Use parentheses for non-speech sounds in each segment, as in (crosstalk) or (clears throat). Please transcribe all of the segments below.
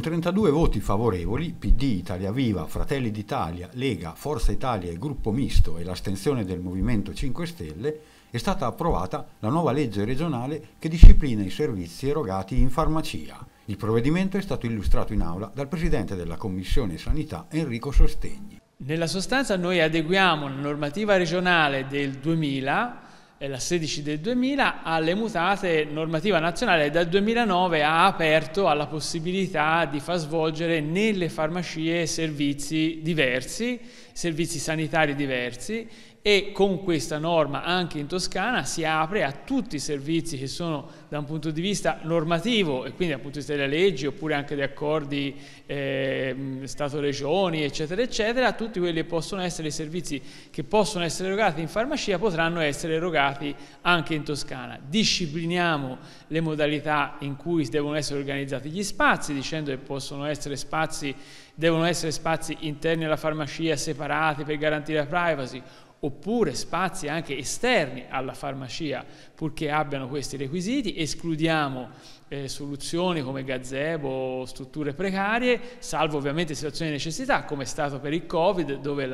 con 32 voti favorevoli, PD, Italia Viva, Fratelli d'Italia, Lega, Forza Italia e Gruppo Misto e l'astensione del Movimento 5 Stelle, è stata approvata la nuova legge regionale che disciplina i servizi erogati in farmacia. Il provvedimento è stato illustrato in aula dal Presidente della Commissione Sanità Enrico Sostegni. Nella sostanza noi adeguiamo la normativa regionale del 2000 la 16 del 2000 alle mutate normativa nazionale dal 2009 ha aperto alla possibilità di far svolgere nelle farmacie servizi diversi servizi sanitari diversi e con questa norma anche in Toscana si apre a tutti i servizi che sono da un punto di vista normativo e quindi dal punto di vista delle leggi oppure anche di accordi eh, Stato-Regioni eccetera eccetera, tutti quelli che possono essere i servizi che possono essere erogati in farmacia potranno essere erogati anche in Toscana. Discipliniamo le modalità in cui devono essere organizzati gli spazi dicendo che possono essere spazi devono essere spazi interni alla farmacia separati per garantire la privacy, oppure spazi anche esterni alla farmacia, purché abbiano questi requisiti, escludiamo eh, soluzioni come gazebo, strutture precarie, salvo ovviamente situazioni di necessità, come è stato per il Covid, dove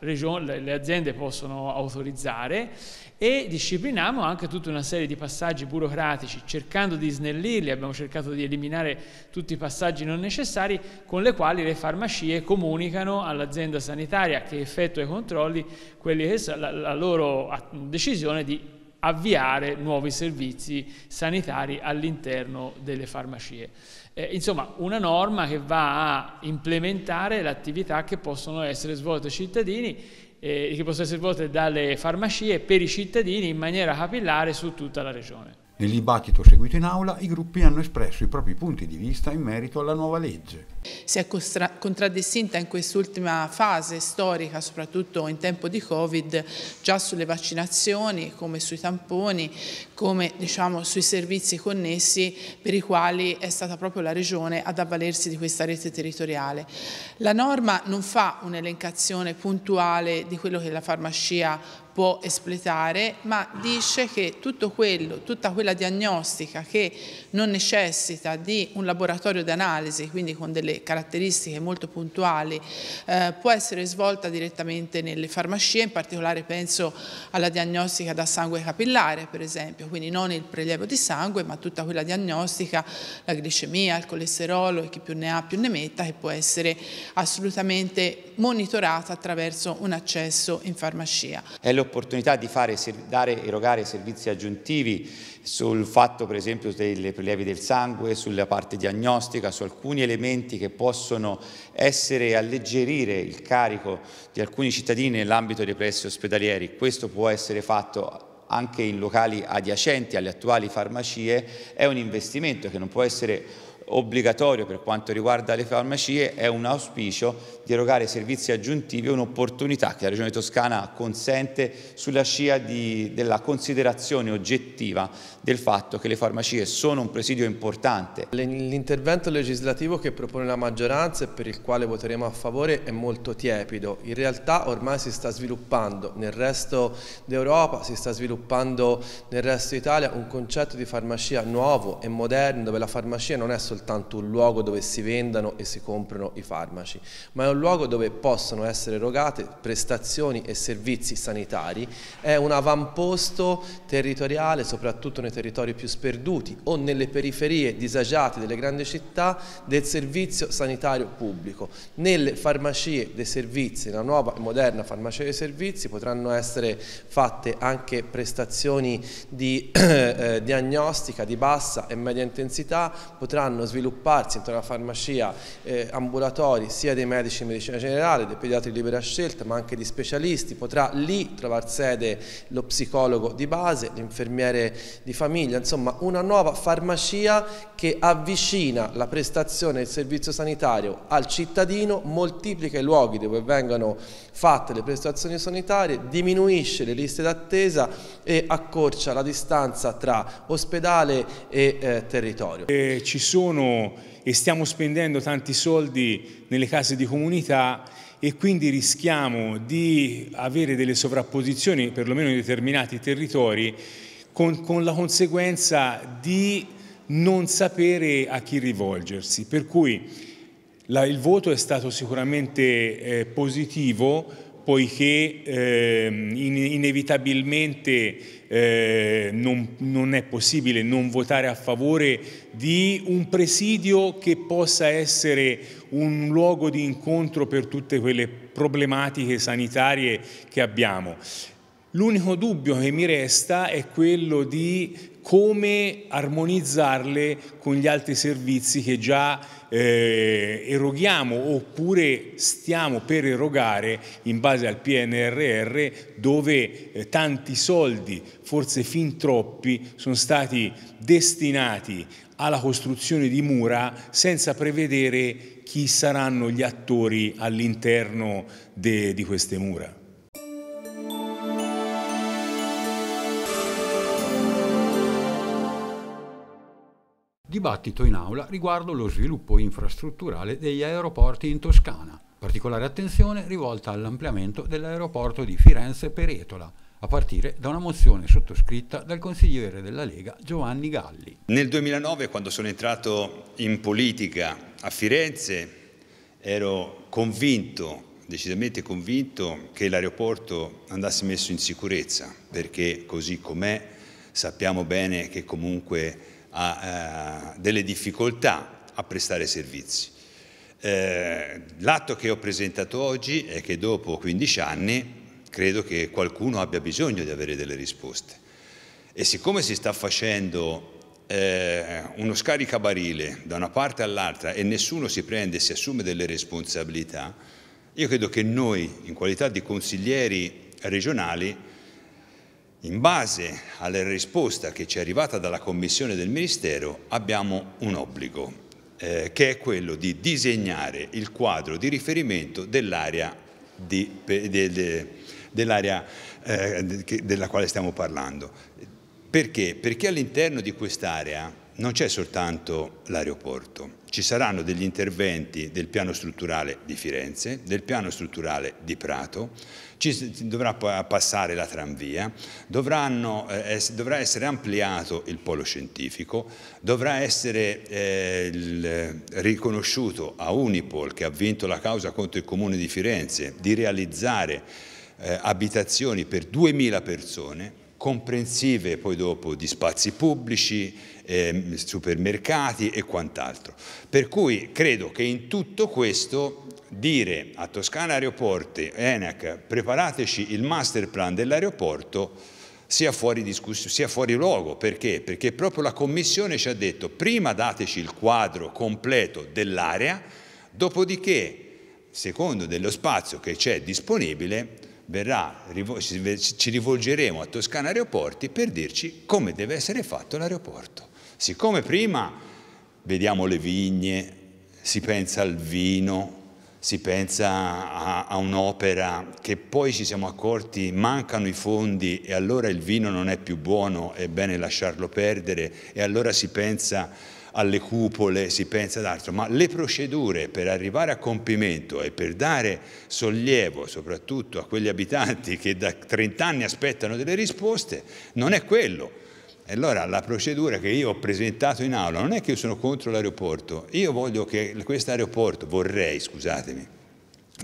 regione, le aziende possono autorizzare, e discipliniamo anche tutta una serie di passaggi burocratici, cercando di snellirli, abbiamo cercato di eliminare tutti i passaggi non necessari, con le quali le farmacie comunicano all'azienda sanitaria che effettua i controlli che, la, la loro ah, decisione di avviare nuovi servizi sanitari all'interno delle farmacie. Eh, insomma, una norma che va a implementare l'attività che possono essere svolte dai cittadini eh, che possono essere svolte dalle farmacie per i cittadini in maniera capillare su tutta la regione. Nel dibattito seguito in aula i gruppi hanno espresso i propri punti di vista in merito alla nuova legge. Si è contraddistinta in quest'ultima fase storica, soprattutto in tempo di Covid, già sulle vaccinazioni, come sui tamponi, come diciamo, sui servizi connessi per i quali è stata proprio la Regione ad avvalersi di questa rete territoriale. La norma non fa un'elencazione puntuale di quello che la farmacia può espletare, ma dice che tutto quello, tutta quella diagnostica che non necessita di un laboratorio d'analisi, quindi con delle caratteristiche molto puntuali, eh, può essere svolta direttamente nelle farmacie, in particolare penso alla diagnostica da sangue capillare per esempio, quindi non il prelievo di sangue ma tutta quella diagnostica, la glicemia, il colesterolo e chi più ne ha più ne metta che può essere assolutamente monitorata attraverso un accesso in farmacia. È opportunità di fare, dare, erogare servizi aggiuntivi sul fatto per esempio delle prelievi del sangue, sulla parte diagnostica, su alcuni elementi che possono essere alleggerire il carico di alcuni cittadini nell'ambito dei pressi ospedalieri. Questo può essere fatto anche in locali adiacenti alle attuali farmacie, è un investimento che non può essere obbligatorio per quanto riguarda le farmacie è un auspicio di erogare servizi aggiuntivi, un'opportunità che la Regione Toscana consente sulla scia di, della considerazione oggettiva del fatto che le farmacie sono un presidio importante. L'intervento legislativo che propone la maggioranza e per il quale voteremo a favore è molto tiepido. In realtà ormai si sta sviluppando nel resto d'Europa, si sta sviluppando nel resto d'Italia un concetto di farmacia nuovo e moderno dove la farmacia non è soltanto soltanto un luogo dove si vendano e si comprano i farmaci, ma è un luogo dove possono essere erogate prestazioni e servizi sanitari, è un avamposto territoriale soprattutto nei territori più sperduti o nelle periferie disagiate delle grandi città del servizio sanitario pubblico. Nelle farmacie dei servizi, la nuova e moderna farmacia dei servizi potranno essere fatte anche prestazioni di (clears throat) eh, diagnostica di bassa e media intensità, potranno svilupparsi intorno alla farmacia eh, ambulatori sia dei medici di medicina generale, dei pediatri di libera scelta, ma anche di specialisti, potrà lì trovare sede lo psicologo di base, l'infermiere di famiglia, insomma una nuova farmacia che avvicina la prestazione del servizio sanitario al cittadino, moltiplica i luoghi dove vengono fatte le prestazioni sanitarie, diminuisce le liste d'attesa e accorcia la distanza tra ospedale e eh, territorio. E ci sono sono e stiamo spendendo tanti soldi nelle case di comunità e quindi rischiamo di avere delle sovrapposizioni, perlomeno in determinati territori, con, con la conseguenza di non sapere a chi rivolgersi. Per cui la, il voto è stato sicuramente eh, positivo, poiché eh, inevitabilmente eh, non, non, è possibile non votare a favore di un presidio che possa essere un luogo di incontro per tutte quelle problematiche sanitarie che abbiamo. L'unico dubbio che mi resta è quello di come armonizzarle con gli altri servizi che già eh, eroghiamo oppure stiamo per erogare in base al PNRR dove eh, tanti soldi, forse fin troppi, sono stati destinati alla costruzione di mura senza prevedere chi saranno gli attori all'interno di queste mura. Dibattito in aula riguardo lo sviluppo infrastrutturale degli aeroporti in Toscana. Particolare attenzione rivolta all'ampliamento dell'aeroporto di Firenze Peretola, a partire da una mozione sottoscritta dal consigliere della Lega Giovanni Galli. Nel 2009, quando sono entrato in politica a Firenze, ero convinto, decisamente convinto, che l'aeroporto andasse messo in sicurezza, perché così com'è sappiamo bene che comunque ha eh, delle difficoltà a prestare servizi. Eh, L'atto che ho presentato oggi è che dopo 15 anni credo che qualcuno abbia bisogno di avere delle risposte e siccome si sta facendo eh, uno scaricabarile da una parte all'altra e nessuno si prende e si assume delle responsabilità, io credo che noi in qualità di consiglieri regionali in base alla risposta che ci è arrivata dalla Commissione del Ministero abbiamo un obbligo, eh, che è quello di disegnare il quadro di riferimento dell'area de, de, dell eh, della quale stiamo parlando. Perché? Perché all'interno di quest'area non c'è soltanto l'aeroporto, ci saranno degli interventi del piano strutturale di Firenze, del piano strutturale di Prato, ci dovrà passare la tranvia, dovranno, eh, dovrà essere ampliato il polo scientifico, dovrà essere eh, il, riconosciuto a Unipol, che ha vinto la causa contro il Comune di Firenze, di realizzare eh, abitazioni per 2.000 persone, comprensive poi dopo di spazi pubblici, eh, supermercati e quant'altro. Per cui credo che in tutto questo dire a Toscana Aeroporti, ENAC, preparateci il master plan dell'aeroporto sia fuori, sia fuori luogo. Perché? Perché proprio la Commissione ci ha detto prima dateci il quadro completo dell'area, dopodiché, secondo dello spazio che c'è disponibile, verrà, ci rivolgeremo a Toscana Aeroporti per dirci come deve essere fatto l'aeroporto. Siccome prima vediamo le vigne, si pensa al vino, si pensa a, a un'opera che poi ci siamo accorti mancano i fondi e allora il vino non è più buono, è bene lasciarlo perdere e allora si pensa alle cupole, si pensa ad altro, ma le procedure per arrivare a compimento e per dare sollievo soprattutto a quegli abitanti che da 30 anni aspettano delle risposte non è quello. Allora la procedura che io ho presentato in aula non è che io sono contro l'aeroporto, io voglio che questo aeroporto, vorrei, scusatemi,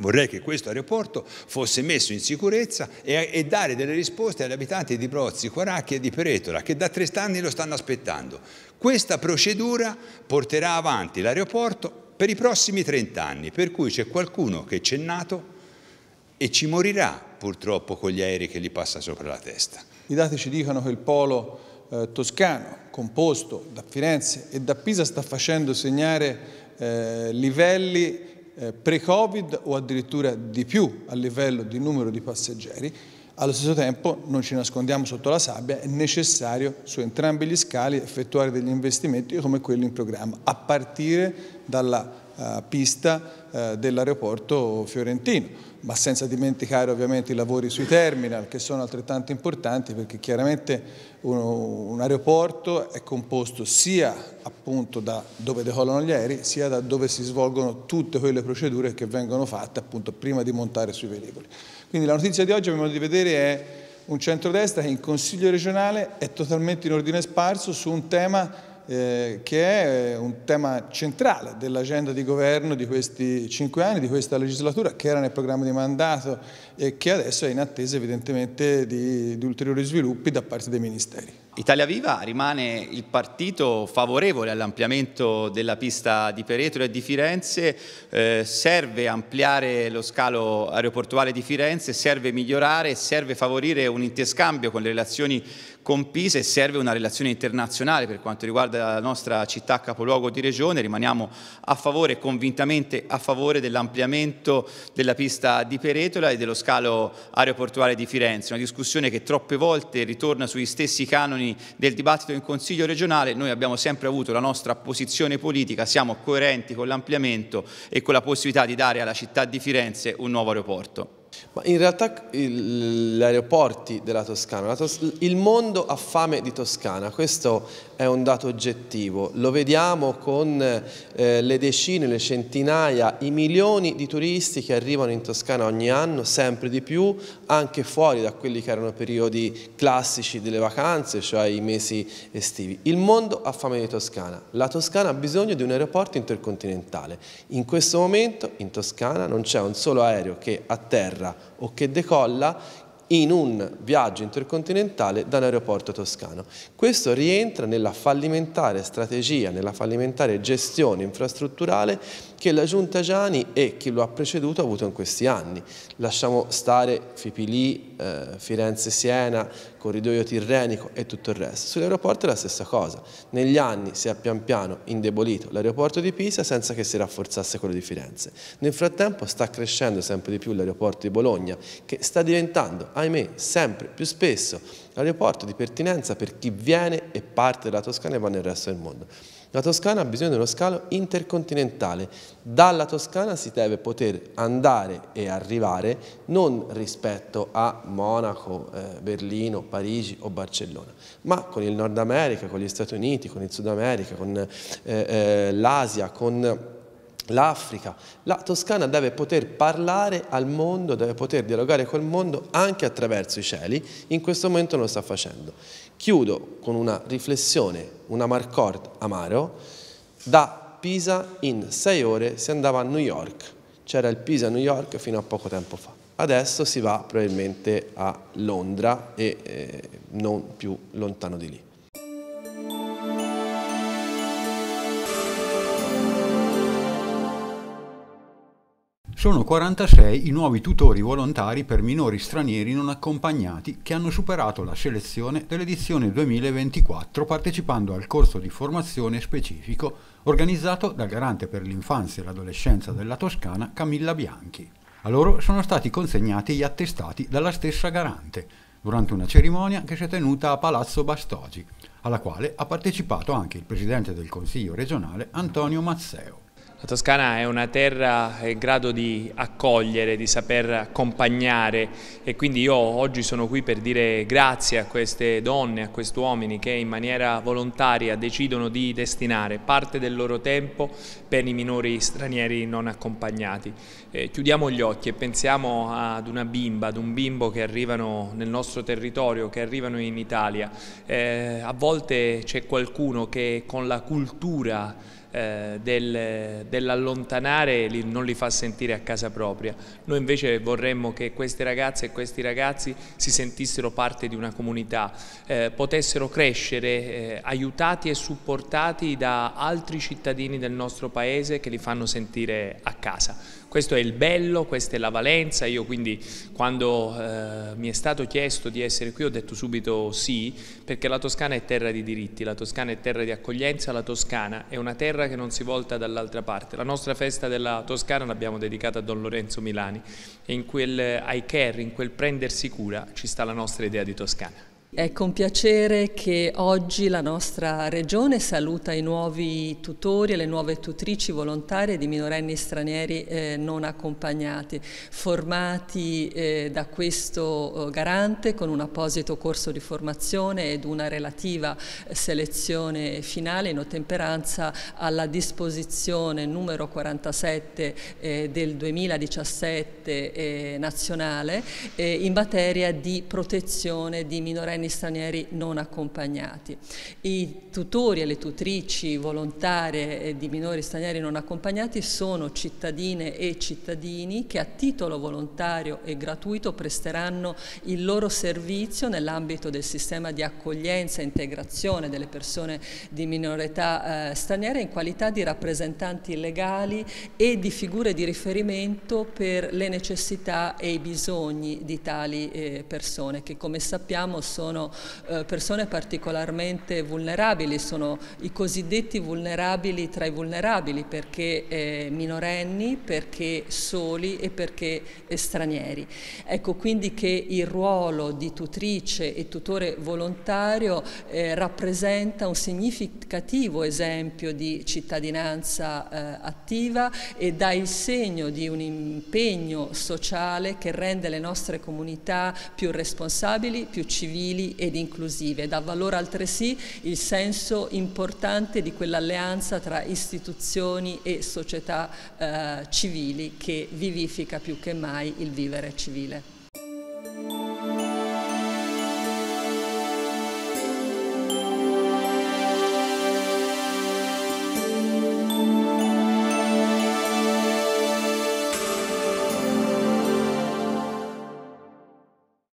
Vorrei che questo aeroporto fosse messo in sicurezza e, e, dare delle risposte agli abitanti di Brozzi, Quaracchi e di Peretola, che da 30 anni lo stanno aspettando. Questa procedura porterà avanti l'aeroporto per i prossimi 30 anni, per cui c'è qualcuno che c'è nato e ci morirà purtroppo con gli aerei che gli passa sopra la testa. I dati ci dicono che il polo eh, toscano, composto da Firenze e da Pisa, sta facendo segnare eh, livelli eh, pre-Covid o addirittura di più a livello di numero di passeggeri allo stesso tempo non ci nascondiamo sotto la sabbia, è necessario su entrambi gli scali effettuare degli investimenti come quelli in programma, a partire dalla uh, pista uh, dell'aeroporto fiorentino, ma senza dimenticare ovviamente i lavori sui terminal che sono altrettanto importanti perché chiaramente uno, un aeroporto è composto sia appunto da dove decollano gli aerei sia da dove si svolgono tutte quelle procedure che vengono fatte appunto prima di montare sui velivoli. Quindi la notizia di oggi, a mio modo di vedere, è un centrodestra che in Consiglio regionale è totalmente in ordine sparso su un tema eh, che è eh, un tema centrale dell'agenda di governo di questi cinque anni, di questa legislatura, che era nel programma di mandato e che adesso è in attesa evidentemente di, di ulteriori sviluppi da parte dei ministeri. Italia Viva rimane il partito favorevole all'ampliamento della pista di Peretro e di Firenze, eh, serve ampliare lo scalo aeroportuale di Firenze, serve migliorare, serve favorire un interscambio con le relazioni con Pisa e serve una relazione internazionale per quanto riguarda la nostra città capoluogo di regione, rimaniamo a favore, convintamente a favore dell'ampliamento della pista di Peretola e dello scalo aeroportuale di Firenze, una discussione che troppe volte ritorna sugli stessi canoni del dibattito in Consiglio regionale, noi abbiamo sempre avuto la nostra posizione politica, siamo coerenti con l'ampliamento e con la possibilità di dare alla città di Firenze un nuovo aeroporto. Ma in realtà gli aeroporti della Toscana, Tos il mondo ha fame di Toscana, questo è un dato oggettivo, lo vediamo con eh, le decine, le centinaia, i milioni di turisti che arrivano in Toscana ogni anno, sempre di più, anche fuori da quelli che erano periodi classici delle vacanze, cioè i mesi estivi. Il mondo ha fame di Toscana, la Toscana ha bisogno di un aeroporto intercontinentale. In questo momento in Toscana non c'è un solo aereo che atterra terra o che decolla in un viaggio intercontinentale da un aeroporto toscano. Questo rientra nella fallimentare strategia, nella fallimentare gestione infrastrutturale che la Giunta Giani e chi lo ha preceduto ha avuto in questi anni. Lasciamo stare Fipili, eh, Firenze-Siena, corridoio tirrenico e tutto il resto. Sull'aeroporto è la stessa cosa. Negli anni si è pian piano indebolito l'aeroporto di Pisa senza che si rafforzasse quello di Firenze. Nel frattempo sta crescendo sempre di più l'aeroporto di Bologna che sta diventando, ahimè, sempre più spesso l'aeroporto di pertinenza per chi viene e parte dalla Toscana e va nel resto del mondo. La Toscana ha bisogno di uno scalo intercontinentale. Dalla Toscana si deve poter andare e arrivare non rispetto a Monaco, eh, Berlino, Parigi o Barcellona, ma con il Nord America, con gli Stati Uniti, con il Sud America, con eh, eh, l'Asia, con l'Africa. La Toscana deve poter parlare al mondo, deve poter dialogare col mondo anche attraverso i cieli, in questo momento non lo sta facendo. Chiudo con una riflessione, una Marcord Amaro. Da Pisa in sei ore si andava a New York. C'era il Pisa a New York fino a poco tempo fa. Adesso si va probabilmente a Londra e eh, non più lontano di lì. Sono 46 i nuovi tutori volontari per minori stranieri non accompagnati che hanno superato la selezione dell'edizione 2024 partecipando al corso di formazione specifico organizzato dal garante per l'infanzia e l'adolescenza della Toscana Camilla Bianchi. A loro sono stati consegnati gli attestati dalla stessa garante durante una cerimonia che si è tenuta a Palazzo Bastogi, alla quale ha partecipato anche il presidente del Consiglio regionale Antonio Mazzeo. La Toscana è una terra in grado di accogliere, di saper accompagnare e quindi io oggi sono qui per dire grazie a queste donne, a questi uomini che in maniera volontaria decidono di destinare parte del loro tempo per i minori stranieri non accompagnati. Eh, chiudiamo gli occhi e pensiamo ad una bimba, ad un bimbo che arrivano nel nostro territorio, che arrivano in Italia. Eh, a volte c'è qualcuno che con la cultura eh, del, dell'allontanare li, non li fa sentire a casa propria. Noi invece vorremmo che queste ragazze e questi ragazzi si sentissero parte di una comunità, eh, potessero crescere eh, aiutati e supportati da altri cittadini del nostro paese che li fanno sentire a casa. Questo è il bello, questa è la valenza, io quindi quando eh, mi è stato chiesto di essere qui ho detto subito sì, perché la Toscana è terra di diritti, la Toscana è terra di accoglienza, la Toscana è una terra che non si volta dall'altra parte. La nostra festa della Toscana l'abbiamo dedicata a Don Lorenzo Milani e in quel I care, in quel prendersi cura ci sta la nostra idea di Toscana. È con piacere che oggi la nostra regione saluta i nuovi tutori e le nuove tutrici volontarie di minorenni stranieri eh, non accompagnati, formati eh, da questo eh, garante con un apposito corso di formazione ed una relativa selezione finale in ottemperanza alla disposizione numero 47 eh, del 2017 eh, nazionale eh, in materia di protezione di minorenni interni stranieri non accompagnati. I tutori e le tutrici volontarie eh, di minori stranieri non accompagnati sono cittadine e cittadini che a titolo volontario e gratuito presteranno il loro servizio nell'ambito del sistema di accoglienza e integrazione delle persone di minore età eh, straniere in qualità di rappresentanti legali e di figure di riferimento per le necessità e i bisogni di tali eh, persone che come sappiamo sono sono eh, persone particolarmente vulnerabili, sono i cosiddetti vulnerabili tra i vulnerabili perché eh, minorenni, perché soli e perché eh, stranieri. Ecco quindi che il ruolo di tutrice e tutore volontario rappresenta un significativo esempio di cittadinanza attiva e dà il segno di un impegno sociale che rende le nostre comunità più responsabili, più civili civili ed inclusive. Dà valore altresì il senso importante di quell'alleanza tra istituzioni e società eh, civili che vivifica più che mai il vivere civile.